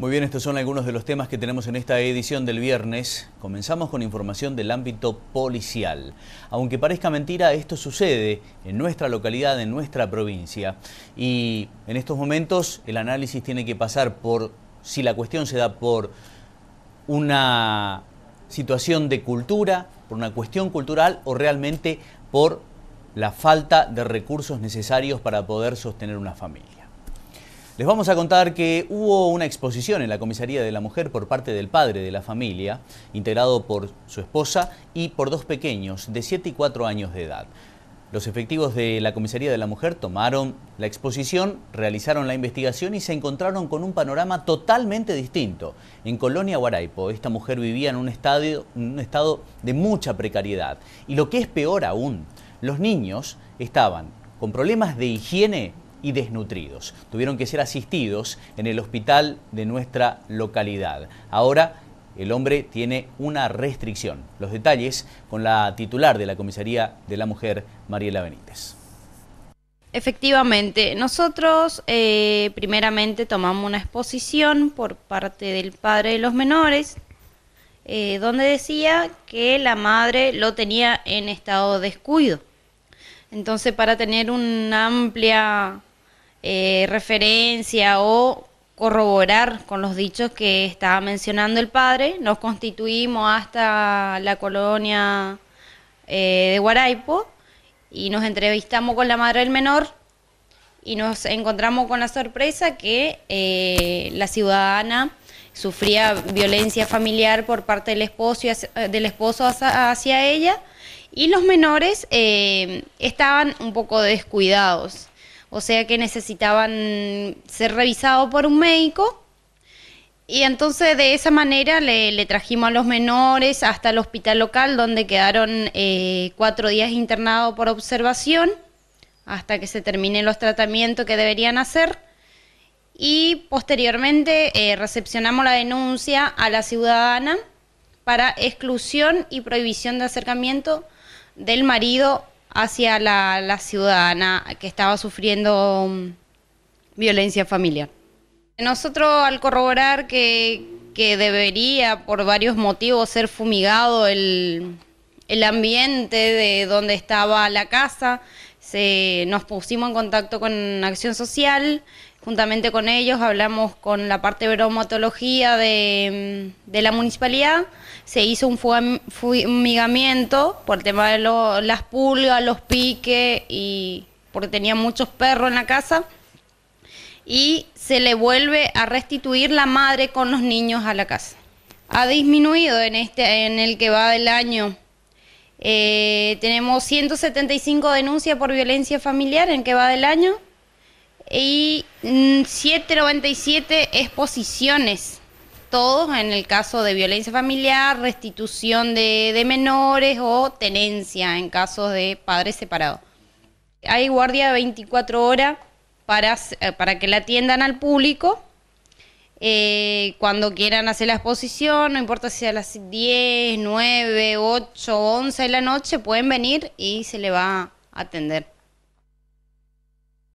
Muy bien, estos son algunos de los temas que tenemos en esta edición del viernes. Comenzamos con información del ámbito policial. Aunque parezca mentira, esto sucede en nuestra localidad, en nuestra provincia. Y en estos momentos el análisis tiene que pasar por, si la cuestión se da por una situación de cultura, por una cuestión cultural o realmente por la falta de recursos necesarios para poder sostener una familia. Les vamos a contar que hubo una exposición en la comisaría de la mujer por parte del padre de la familia, integrado por su esposa y por dos pequeños de 7 y 4 años de edad. Los efectivos de la comisaría de la mujer tomaron la exposición, realizaron la investigación y se encontraron con un panorama totalmente distinto. En Colonia Guaraipo, esta mujer vivía en un, un estado de mucha precariedad. Y lo que es peor aún, los niños estaban con problemas de higiene y desnutridos. Tuvieron que ser asistidos en el hospital de nuestra localidad. Ahora el hombre tiene una restricción. Los detalles con la titular de la Comisaría de la Mujer, Mariela Benítez. Efectivamente, nosotros eh, primeramente tomamos una exposición por parte del padre de los menores, eh, donde decía que la madre lo tenía en estado de descuido. Entonces, para tener una amplia eh, referencia o corroborar con los dichos que estaba mencionando el padre. Nos constituimos hasta la colonia eh, de Guaraipo y nos entrevistamos con la madre del menor y nos encontramos con la sorpresa que eh, la ciudadana sufría violencia familiar por parte del esposo, hacia, del esposo ella y los menores estaban un poco descuidados o sea que necesitaban ser revisados por un médico. Y entonces de esa manera le, trajimos a los menores hasta el hospital local donde quedaron eh, cuatro días internados por observación hasta que se terminen los tratamientos que deberían hacer. Y posteriormente eh, recepcionamos la denuncia a la ciudadana para exclusión y prohibición de acercamiento del marido hacia la, ciudadana que estaba sufriendo um, violencia familiar. Nosotros al corroborar que, que debería por varios motivos ser fumigado el, el ambiente de donde estaba la casa. Se, nos pusimos en contacto con Acción Social, juntamente con ellos hablamos con la parte de bromatología de, la municipalidad, se hizo un fumigamiento por el tema de las pulgas, los piques y porque tenía muchos perros en la casa y se le vuelve a restituir la madre con los niños a la casa. Ha disminuido en este en el que va del año eh, tenemos 175 denuncias por violencia familiar en que va del año y 797 mm, exposiciones, todos en el caso de violencia familiar, restitución de, menores o tenencia en casos de padres separados. Hay guardia de 24 horas para, eh, para que la atiendan al público eh, cuando quieran hacer la exposición, no importa si a las 10, 9, 8, 11 de la noche, pueden venir y se le va a atender.